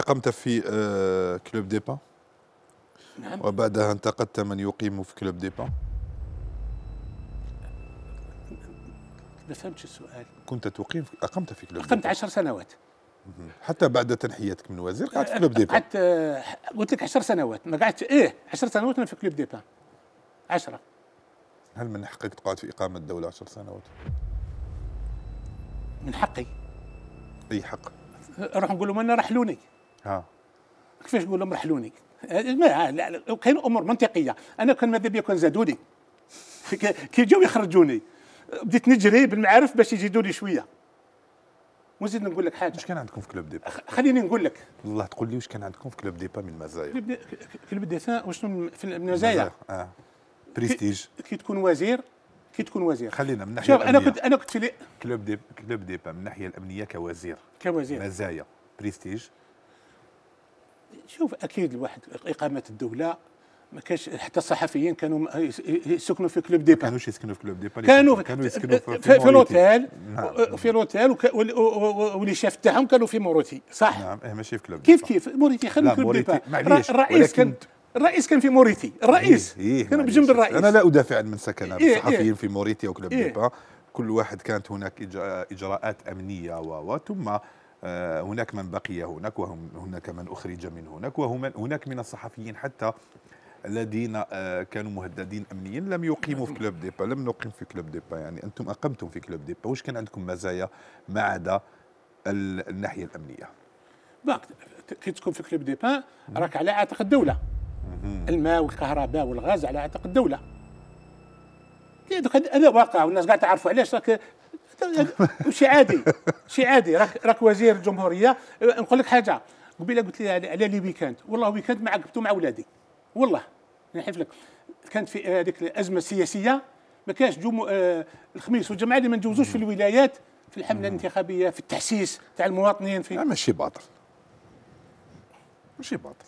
أقمت في آه، كلوب ديبا نعم وبعدها انتقدت من يقيم في كلوب ديبا ما فهمتش السؤال كنت تقيم أقمت في كلوب أقمت عشر سنوات حتى بعد تنحيتك من وزير قعدت في كلوب ديبا قعدت آه، قلت لك 10 سنوات ما قعدت ايه 10 سنوات انا في كلوب ديبا 10 هل من حقك تقعد في اقامه الدوله 10 سنوات؟ من حقي اي حق؟ نروح نقول لهم انا رحلوني اه كيفاش نقول لهم رحلوني لا كاين امور منطقيه انا كان ماذا بيا كان زادوني كي جاو يخرجوني بديت نجري بالمعارف باش يزيدوني شويه ونزيد نقول لك حاجه واش كان عندكم في كلوب ديبا خليني نقول لك والله تقول لي واش كان عندكم في كلوب ديبا من مزايا كلوب ديبا وشنو في المزايا اه بريستيج كي تكون وزير كي تكون وزير خلينا من ناحيه شوف انا كنت انا كنت في كلوب كلوب ديبا من الناحيه الامنيه كوزير كوزير مزايا بريستيج شوف اكيد الواحد اقامه الدوله ما كانش حتى الصحفيين كانوا يسكنوا في كلوب ديبا كانوا يسكنوا في كلوب ديبا كانوا كانوا يسكنوا في, في, لوتيل في لوتيل نعم. واللي شاف تاعهم كانوا في موريتي صح نعم إيه، ماشي في كلوب كيف كيف موريتي خلوا كلوب ديبا الرئيس كان الرئيس كان في موريتي الرئيس إيه، إيه، كان بجنب الرئيس انا لا ادافع عن من سكن الصحفيين في موريتي وكلوب كلوب ديبا كل واحد كانت هناك اجراءات امنيه و ثم آه، هناك من بقي هناك وهناك من أخرج من هناك وهناك من الصحفيين حتى الذين آه، كانوا مهددين امنيا لم يقيموا في كلوب ديبا لم نقيم في كلوب ديبا يعني انتم اقمتم في كلوب ديبا واش كان عندكم مزايا ما عدا الناحيه الامنيه كي تكون في كلوب ديبا راك على عاتق الدوله الماء والكهرباء والغاز على عاتق الدوله يعني هذا واقع والناس قاعده تعرفوا علاش راك يعني شيء عادي شي عادي راك راك وزير الجمهوريه نقول لك حاجه قبيله قلت لي على لي ويكاند والله ويكاند ما عقبته مع ولادي والله نحيف يعني لك كانت في هذيك الازمه السياسيه ما كانش جمو... آه الخميس والجمعه اللي ما نجوزوش في الولايات في الحمله الانتخابيه في التحسيس تاع المواطنين في آه، ماشي باطل ماشي باطل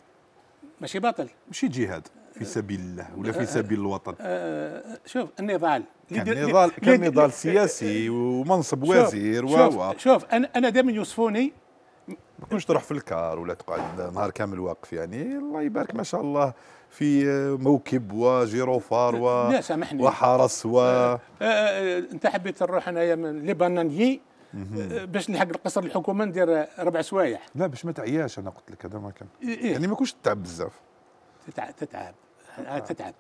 ماشي باطل ماشي جهاد في سبيل الله ولا في آه، آه، سبيل الوطن آه آه شوف النضال كان نضال كان نضال سياسي ومنصب وزير و شوف شوف انا انا دائما يوصفوني ما تكونش تروح في الكار ولا تقعد نهار كامل واقف يعني الله يبارك ما شاء الله في موكب وجيروفار و لا سامحني وحرس و أه، أه، أه، انت حبيت نروح انايا من لبنانيي باش نلحق القصر الحكومه ندير ربع سوايع لا باش ما تعياش انا قلت لك هذا ما كان إيه، إيه. يعني ما كنتش تتعب بزاف تتعب تتعب تتعب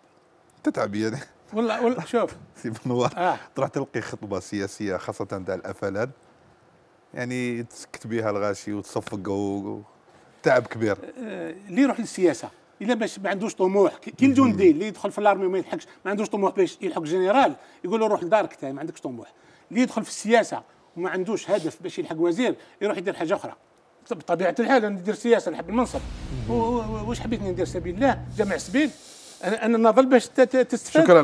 تتعب يعني والله والله شوف سي بنوار آه. تروح تلقي خطبه سياسيه خاصه تاع الافلاد يعني تسكت بها الغاشي وتصفق و... تعب كبير آه، اللي يروح للسياسه الا باش ما عندوش طموح كي الجندي اللي يدخل في الارمي وما يلحقش ما عندوش طموح باش يلحق جنرال يقول له روح لدارك انت ما عندكش طموح اللي يدخل في السياسه وما عندوش هدف باش يلحق وزير يروح يدير حاجه اخرى بطبيعه الحال انا ندير سياسه نحب المنصب واش حبيت ندير سبيل الله جمع سبيل انا نظل باش تستفاد شكرا